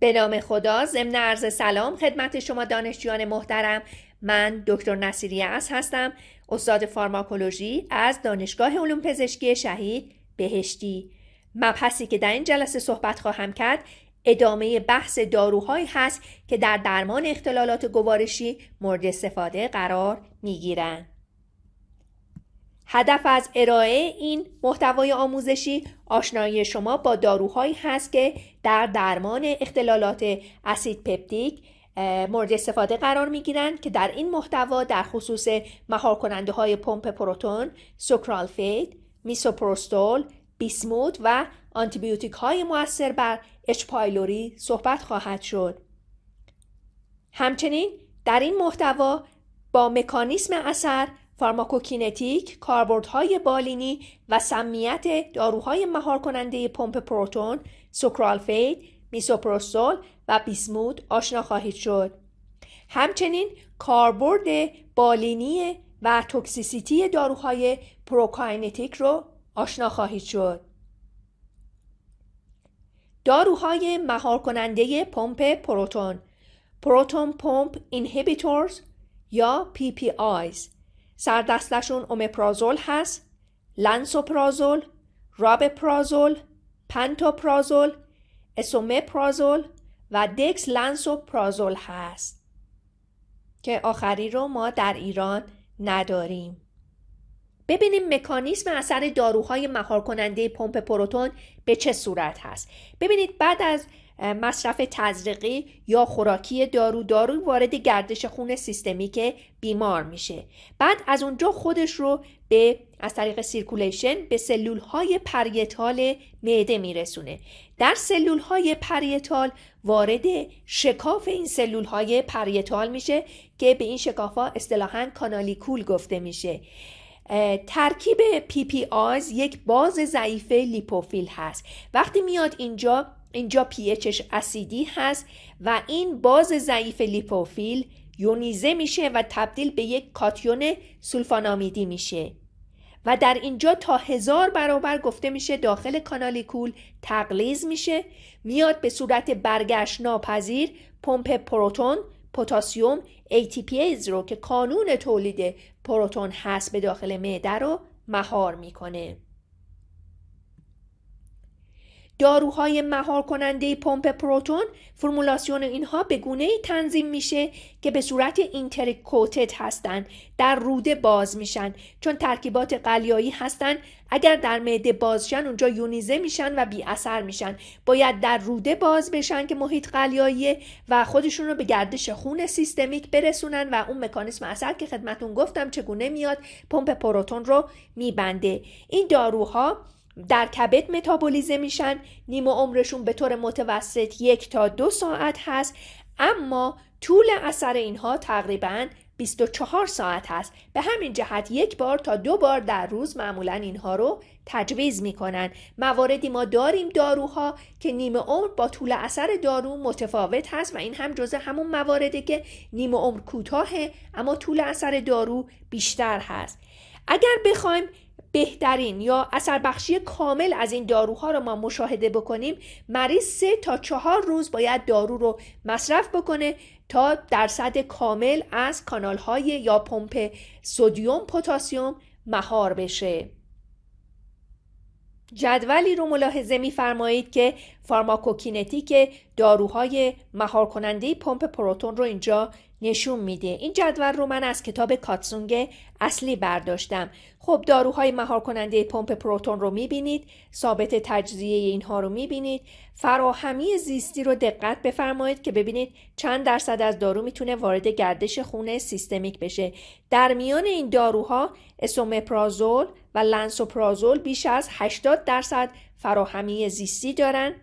به نام خدا ضمن عرض سلام خدمت شما دانشجویان محترم من دکتر نصیری از هستم استاد فارماکولوژی از دانشگاه علوم پزشکی شهید بهشتی مبحثی که در این جلسه صحبت خواهم کرد ادامه بحث داروهایی هست که در درمان اختلالات گوارشی مورد استفاده قرار میگیرند هدف از ارائه این محتوای آموزشی آشنایی شما با داروهایی هست که در درمان اختلالات اسید پپتیک مورد استفاده قرار می گیرند که در این محتوا در خصوص مهار کننده های پمپ پروتون، سوکرالفید، میسوپروستول، بیسموت و آنتیبیوتیک های موثر بر اچ صحبت خواهد شد. همچنین در این محتوا با مکانیسم اثر فارماکوکینتیک، کاربردهای بالینی و سمیت داروهای مهار کننده پمپ پروتون، سوکرالفید، میسوپروسول و بیسمود آشنا خواهید شد. همچنین کاربرد بالینی و توکسیسیتی داروهای پروکاینتیک رو آشنا خواهید شد. داروهای مهار کننده پمپ پروتون پروتون پمپ اینهیبیتورز یا PPIs سردستشون اومپرازول هست لنسوپرازول رابپرازول پنتوپرازول اسومپرازول و دکس لنسوپرازول هست که آخری رو ما در ایران نداریم ببینیم مکانیزم اثر داروهای مهار کننده پمپ پروتون به چه صورت هست ببینید بعد از مصرف تزریقی یا خوراکی دارو دارو وارد گردش خون سیستمیک بیمار میشه بعد از اونجا خودش رو به از طریق سیرکولیشن به سلول های پریتال معده میرسونه در سلول های پریتال وارد شکاف این سلول های پریتال میشه که به این شکاف ها اصطلاحا کانالیکول گفته میشه ترکیب پی پی آز یک باز ضعیف لیپوفیل هست وقتی میاد اینجا اینجا پیچش اسیدی هست و این باز ضعیف لیپوفیل یونیزه میشه و تبدیل به یک کاتیون سولفانامیدی میشه و در اینجا تا هزار برابر گفته میشه داخل کانالیکول تقلیز میشه میاد به صورت برگشت ناپذیر پمپ پروتون پوتاسیوم ATPase رو که کانون تولید پروتون هست به داخل معده رو مهار میکنه داروهای مهار کننده پمپ پروتون فرمولاسیون اینها به گونه ای تنظیم میشه که به صورت اینترکوتد هستند در روده باز میشن چون ترکیبات قلیایی هستند اگر در معده بازشن اونجا یونیزه میشن و بی اثر میشن باید در روده باز بشن که محیط قلیایی و خودشون رو به گردش خون سیستمیک برسونن و اون مکانیسم اثر که خدمتون گفتم چگونه میاد پمپ پروتون رو میبنده این داروها در کبد متابولیزه میشن نیمه عمرشون به طور متوسط یک تا دو ساعت هست اما طول اثر اینها تقریبا 24 ساعت هست به همین جهت یک بار تا دو بار در روز معمولا اینها رو تجویز میکنن مواردی ما داریم داروها که نیمه عمر با طول اثر دارو متفاوت هست و این هم جزء همون موارده که نیمه عمر کوتاهه اما طول اثر دارو بیشتر هست اگر بخوایم بهترین یا اثر بخشی کامل از این داروها رو ما مشاهده بکنیم مریض سه تا چهار روز باید دارو رو مصرف بکنه تا درصد کامل از کانال های یا پمپ سودیوم پوتاسیوم مهار بشه جدولی رو ملاحظه میفرمایید که فارماکوکینتیک داروهای مهار کننده پمپ پروتون رو اینجا نشون میده این جدول رو من از کتاب کاتسونگ اصلی برداشتم خب داروهای مهار کننده پمپ پروتون رو میبینید ثابت تجزیه اینها رو میبینید فراهمی زیستی رو دقت بفرمایید که ببینید چند درصد از دارو میتونه وارد گردش خونه سیستمیک بشه در میان این داروها اسومپرازول و لنسوپرازول بیش از 80 درصد فراهمی زیستی دارن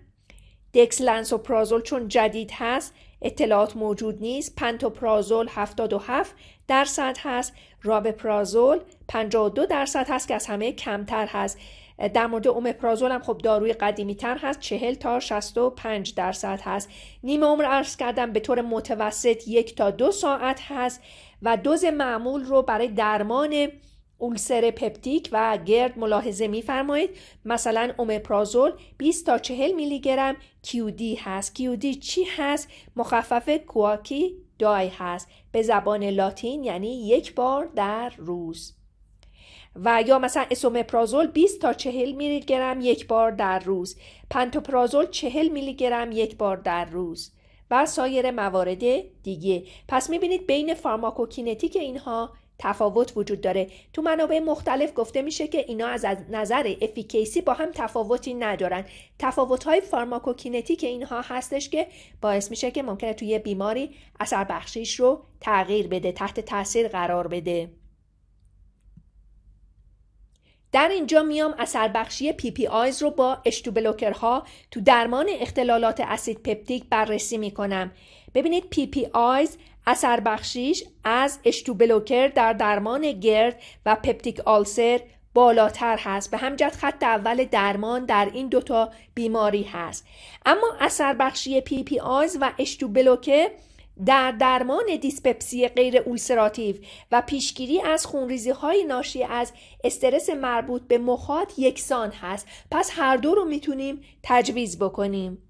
دکس لنسوپرازول چون جدید هست اطلاعات موجود نیست پنتوپرازول 77 درصد هست رابپرازول 52 درصد هست که از همه کمتر هست در مورد اومپرازول هم خب داروی قدیمی تر هست 40 تا 65 درصد هست نیم عمر عرض کردم به طور متوسط یک تا دو ساعت هست و دوز معمول رو برای درمان اولسر پپتیک و گرد ملاحظه میفرمایید مثلا اومپرازول 20 تا 40 میلی گرم دی هست دی چی هست مخفف کواکی دای هست به زبان لاتین یعنی یک بار در روز و یا مثلا اسومپرازول 20 تا 40 میلی گرم یک بار در روز پنتوپرازول 40 میلی گرم یک بار در روز و سایر موارد دیگه پس میبینید بین فارماکوکینتیک اینها تفاوت وجود داره تو منابع مختلف گفته میشه که اینا از نظر افیکیسی با هم تفاوتی ندارن تفاوت های فارماکوکینتیک اینها هستش که باعث میشه که ممکنه توی بیماری اثر بخشیش رو تغییر بده تحت تاثیر قرار بده در اینجا میام اثر بخشی پی پی آیز رو با اشتو ها تو درمان اختلالات اسید پپتیک بررسی میکنم ببینید پی پی آیز اثر بخشیش از اشتوبلوکر در درمان گرد و پپتیک آلسر بالاتر هست به همجد خط اول درمان در این دوتا بیماری هست اما اثر بخشی پی پی آز و اشتوبلوکر در درمان دیسپپسی غیر اولسراتیو و پیشگیری از خونریزی های ناشی از استرس مربوط به مخاط یکسان هست پس هر دو رو میتونیم تجویز بکنیم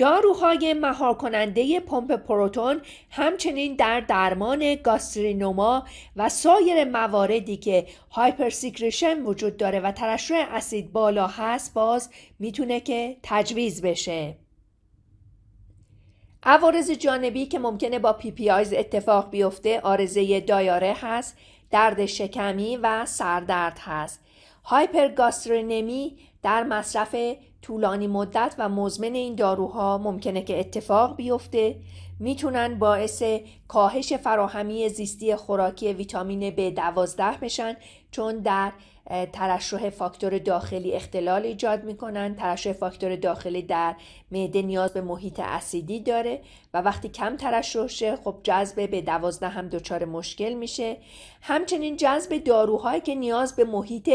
داروهای مهار کننده پمپ پروتون همچنین در درمان گاسترینوما و سایر مواردی که هایپرسیکریشن وجود داره و ترشح اسید بالا هست باز میتونه که تجویز بشه عوارض جانبی که ممکنه با پی پی آیز اتفاق بیفته آرزه دایاره هست درد شکمی و سردرد هست هایپرگاسترینمی در مصرف طولانی مدت و مزمن این داروها ممکنه که اتفاق بیفته میتونن باعث کاهش فراهمی زیستی خوراکی ویتامین B12 بشن چون در ترشح فاکتور داخلی اختلال ایجاد میکنن ترشح فاکتور داخلی در معده نیاز به محیط اسیدی داره و وقتی کم ترشح شه خب جذب به دوازده هم دچار مشکل میشه همچنین جذب داروهایی که نیاز به محیط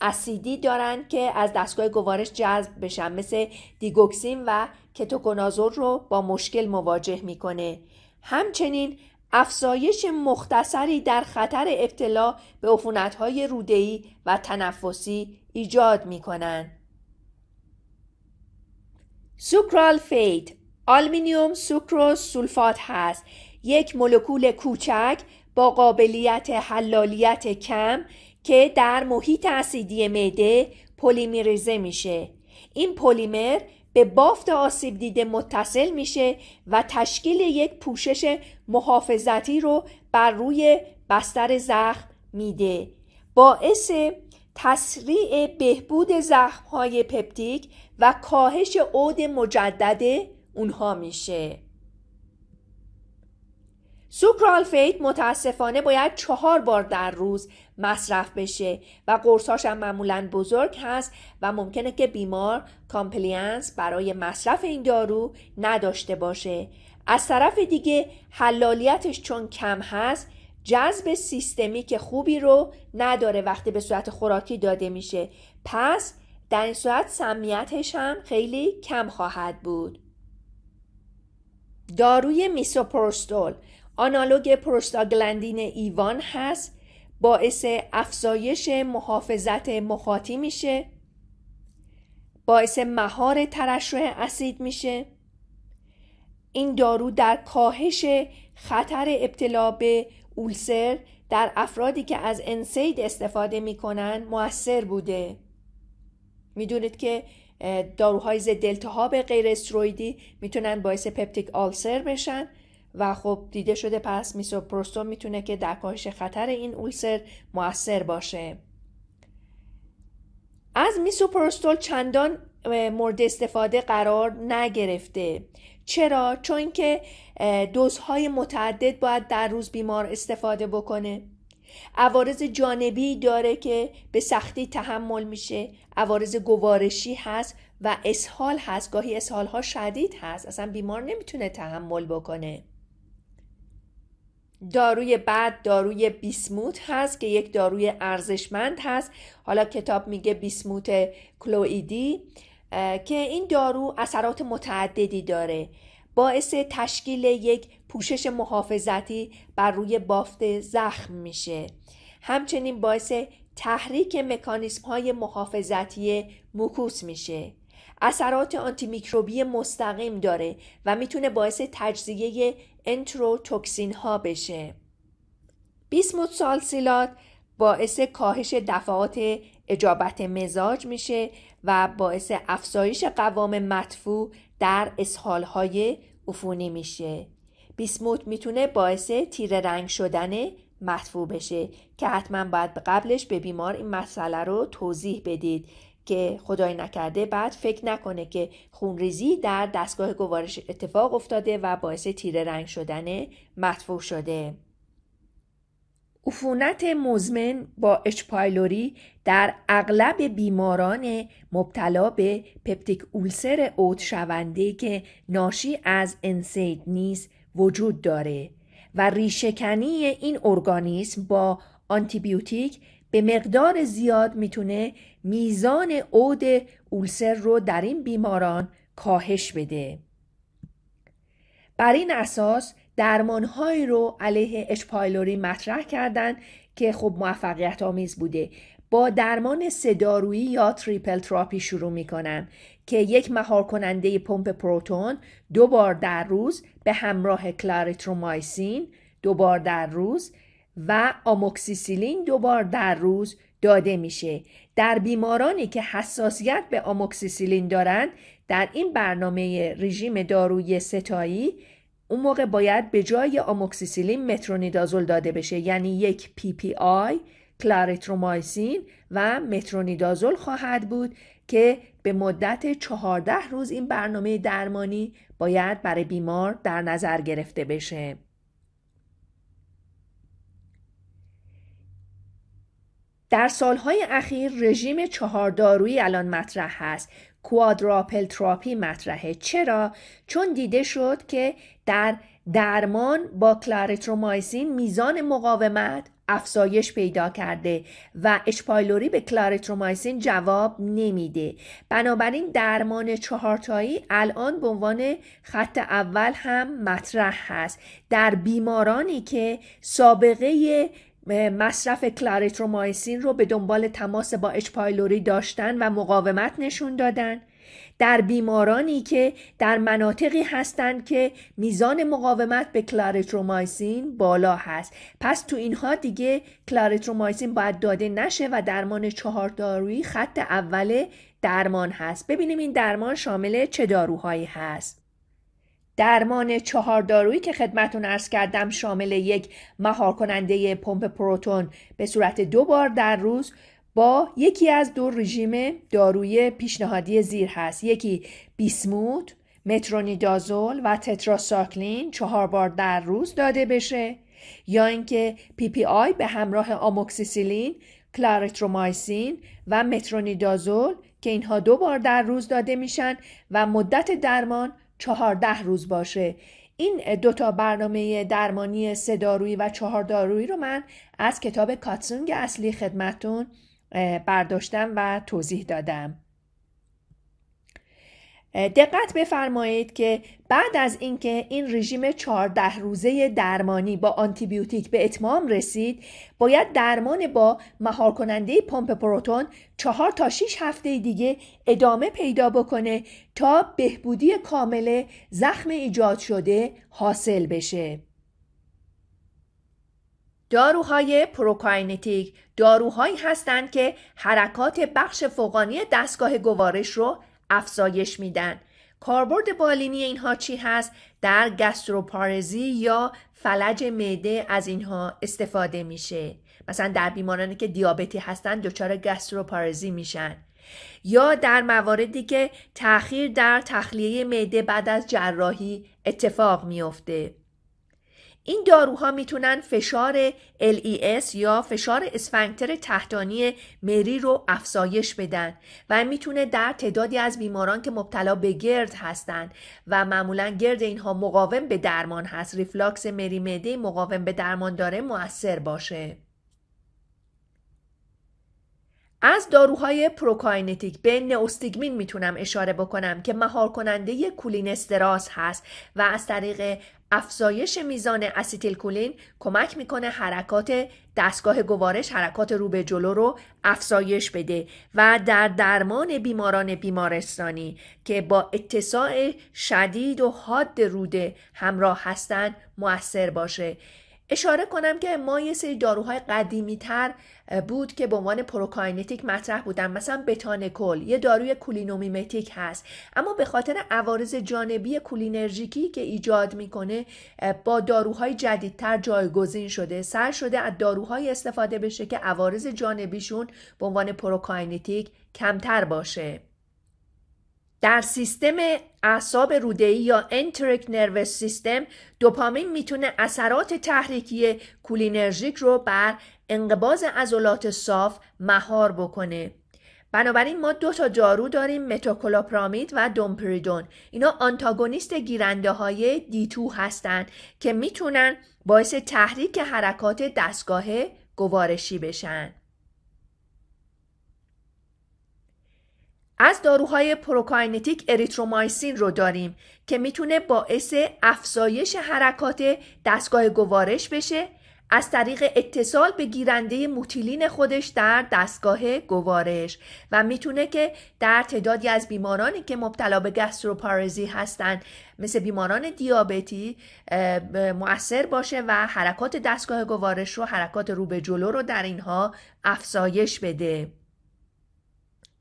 اسیدی دارن که از دستگاه گوارش جذب بشن مثل دیگوکسین و کتوکونازول رو با مشکل مواجه میکنه همچنین افزایش مختصری در خطر ابتلا به عفونت‌های روده‌ای و تنفسی ایجاد می‌کنند. سوکرال فید، آلمینیوم سوکروز سولفات هست یک مولکول کوچک با قابلیت حلالیت کم که در محیط اسیدی معده پلیمریزه میشه این پلیمر به بافت آسیب دیده متصل میشه و تشکیل یک پوشش محافظتی رو بر روی بستر زخم میده باعث تسریع بهبود های پپتیک و کاهش عود مجدد اونها میشه سوکرالفیت متاسفانه باید چهار بار در روز مصرف بشه و قرصاش هم معمولا بزرگ هست و ممکنه که بیمار کامپلیانس برای مصرف این دارو نداشته باشه از طرف دیگه حلالیتش چون کم هست جذب که خوبی رو نداره وقتی به صورت خوراکی داده میشه پس در این صورت سمیتش هم خیلی کم خواهد بود داروی میسوپرستول آنالوگ پروستاگلندین ایوان هست باعث افزایش محافظت مخاطی میشه باعث مهار ترشح اسید میشه این دارو در کاهش خطر ابتلا به اولسر در افرادی که از انسید استفاده میکنن موثر بوده میدونید که داروهای ضد التهاب غیر استرویدی میتونن باعث پپتیک آلسر بشن و خب دیده شده پس میسوپروستول میتونه که در کاهش خطر این اولسر موثر باشه از میسوپروستول چندان مورد استفاده قرار نگرفته چرا چون که دوزهای متعدد باید در روز بیمار استفاده بکنه عوارض جانبی داره که به سختی تحمل میشه عوارض گوارشی هست و اسهال هست گاهی اسهال ها شدید هست اصلا بیمار نمیتونه تحمل بکنه داروی بعد داروی بیسموت هست که یک داروی ارزشمند هست حالا کتاب میگه بیسموت کلوئیدی که این دارو اثرات متعددی داره باعث تشکیل یک پوشش محافظتی بر روی بافت زخم میشه همچنین باعث تحریک مکانیسم های محافظتی موکوس میشه اثرات آنتی میکروبی مستقیم داره و میتونه باعث تجزیه انتروتوکسین ها بشه بیسموت سالسیلات باعث کاهش دفعات اجابت مزاج میشه و باعث افزایش قوام مدفوع در اسهال های عفونی میشه بیسموت میتونه باعث تیره رنگ شدن مطفوع بشه که حتما باید قبلش به بیمار این مسئله رو توضیح بدید که خدای نکرده بعد فکر نکنه که خونریزی در دستگاه گوارش اتفاق افتاده و باعث تیره رنگ شدن مطفوع شده. عفونت مزمن با اچپایلوری در اغلب بیماران مبتلا به پپتیک اولسر اوت شونده که ناشی از انسید نیست وجود داره و ریشهکنی این ارگانیسم با آنتیبیوتیک به مقدار زیاد میتونه میزان عود اولسر رو در این بیماران کاهش بده بر این اساس درمانهایی رو علیه اشپایلوری مطرح کردند که خب موفقیت آمیز بوده با درمان سدارویی یا تریپل تراپی شروع میکنن که یک مهار کننده پمپ پروتون دو بار در روز به همراه کلاریترومایسین دو بار در روز و آموکسیسیلین دوبار در روز داده میشه در بیمارانی که حساسیت به آموکسیسیلین دارند در این برنامه رژیم داروی ستایی اون موقع باید به جای آموکسیسیلین مترونیدازول داده بشه یعنی یک پی پی آی کلاریترومایسین و مترونیدازول خواهد بود که به مدت 14 روز این برنامه درمانی باید برای بیمار در نظر گرفته بشه در سالهای اخیر رژیم دارویی الان مطرح هست کوادراپل تراپی مطرحه چرا؟ چون دیده شد که در درمان با کلارترومایسین میزان مقاومت افزایش پیدا کرده و اشپایلوری به کلارترومایسین جواب نمیده بنابراین درمان چهارتایی الان به عنوان خط اول هم مطرح هست در بیمارانی که سابقه مصرف کلاریترومایسین رو به دنبال تماس با اچ داشتن و مقاومت نشون دادن در بیمارانی که در مناطقی هستند که میزان مقاومت به کلاریترومایسین بالا هست پس تو اینها دیگه کلاریترومایسین باید داده نشه و درمان چهار دارویی خط اول درمان هست ببینیم این درمان شامل چه داروهایی هست درمان چهار دارویی که خدمتون ارز کردم شامل یک مهار کننده پمپ پروتون به صورت دو بار در روز با یکی از دو رژیم داروی پیشنهادی زیر هست یکی بیسموت مترونیدازول و تتراساکلین چهار بار در روز داده بشه یا اینکه پی پی آی به همراه آموکسیسیلین کلارترومایسین و مترونیدازول که اینها دو بار در روز داده میشن و مدت درمان چهارده روز باشه این دوتا برنامه درمانی سه دارویی و چهار دارویی رو من از کتاب کاتسونگ اصلی خدمتون برداشتم و توضیح دادم دقت بفرمایید که بعد از اینکه این رژیم 14 روزه درمانی با آنتیبیوتیک به اتمام رسید باید درمان با مهار کننده پمپ پروتون 4 تا 6 هفته دیگه ادامه پیدا بکنه تا بهبودی کامل زخم ایجاد شده حاصل بشه داروهای پروکاینتیک داروهایی هستند که حرکات بخش فوقانی دستگاه گوارش رو افزایش میدن کاربرد بالینی اینها چی هست در گستروپارزی یا فلج معده از اینها استفاده میشه مثلا در بیمارانی که دیابتی هستند دچار گستروپارزی میشن یا در مواردی که تاخیر در تخلیه معده بعد از جراحی اتفاق میافته این داروها میتونن فشار LES یا فشار اسفنکتر تحتانی مری رو افزایش بدن و میتونه در تعدادی از بیماران که مبتلا به گرد هستند و معمولا گرد اینها مقاوم به درمان هست ریفلاکس مری معده مقاوم به درمان داره موثر باشه از داروهای پروکاینتیک به نئوستیگمین میتونم اشاره بکنم که مهار کننده کولین استراز هست و از طریق افزایش میزان اسیتیل کولین کمک میکنه حرکات دستگاه گوارش حرکات رو به جلو رو افزایش بده و در درمان بیماران بیمارستانی که با اتساع شدید و حاد روده همراه هستند موثر باشه اشاره کنم که ما یه سری داروهای قدیمی تر بود که به عنوان پروکاینتیک مطرح بودن مثلا بتانکل یه داروی کولینومیمتیک هست اما به خاطر عوارض جانبی کولینرژیکی که ایجاد میکنه با داروهای جدیدتر جایگزین شده سر شده از داروهای استفاده بشه که عوارض جانبیشون به عنوان پروکاینتیک کمتر باشه در سیستم اعصاب روده‌ای یا انتریک نروس سیستم دوپامین میتونه اثرات تحریکی کولینرژیک رو بر انقباز عضلات صاف مهار بکنه بنابراین ما دو تا دارو داریم متوکلوپرامید و دومپریدون اینا آنتاگونیست گیرنده های دیتو که میتونن باعث تحریک حرکات دستگاه گوارشی بشن از داروهای پروکاینتیک اریترومایسین رو داریم که میتونه باعث افزایش حرکات دستگاه گوارش بشه از طریق اتصال به گیرنده موتیلین خودش در دستگاه گوارش و میتونه که در تعدادی از بیمارانی که مبتلا به گستروپارزی هستند مثل بیماران دیابتی مؤثر باشه و حرکات دستگاه گوارش رو حرکات رو به جلو رو در اینها افزایش بده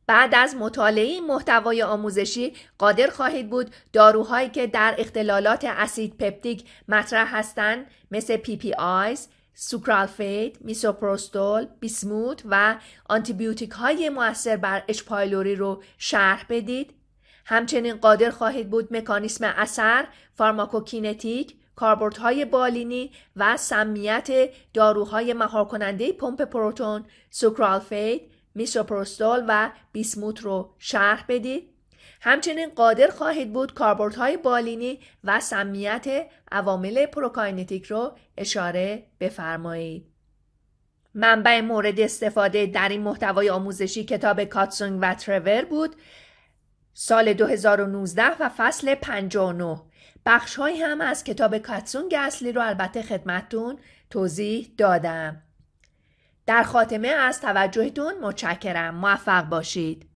بعد از مطالعه محتوای آموزشی قادر خواهید بود داروهایی که در اختلالات اسید پپتیک مطرح هستند مثل پی پی آیز، سوکرالفید، میسوپروستول، بیسموت و آنتیبیوتیک های موثر بر اشپایلوری رو شرح بدید. همچنین قادر خواهید بود مکانیسم اثر، فارماکوکینتیک، های بالینی و سمیت داروهای مهار کننده پمپ پروتون، سوکرالفید، میسوپروستول و بیسموت رو شرح بدید همچنین قادر خواهید بود های بالینی و سمیت عوامل پروکاینتیک رو اشاره بفرمایید منبع مورد استفاده در این محتوای آموزشی کتاب کاتسونگ و ترور بود سال 2019 و فصل 59 بخش هم از کتاب کاتسونگ اصلی رو البته خدمتون توضیح دادم در خاتمه از توجهتون متشکرم. موفق باشید.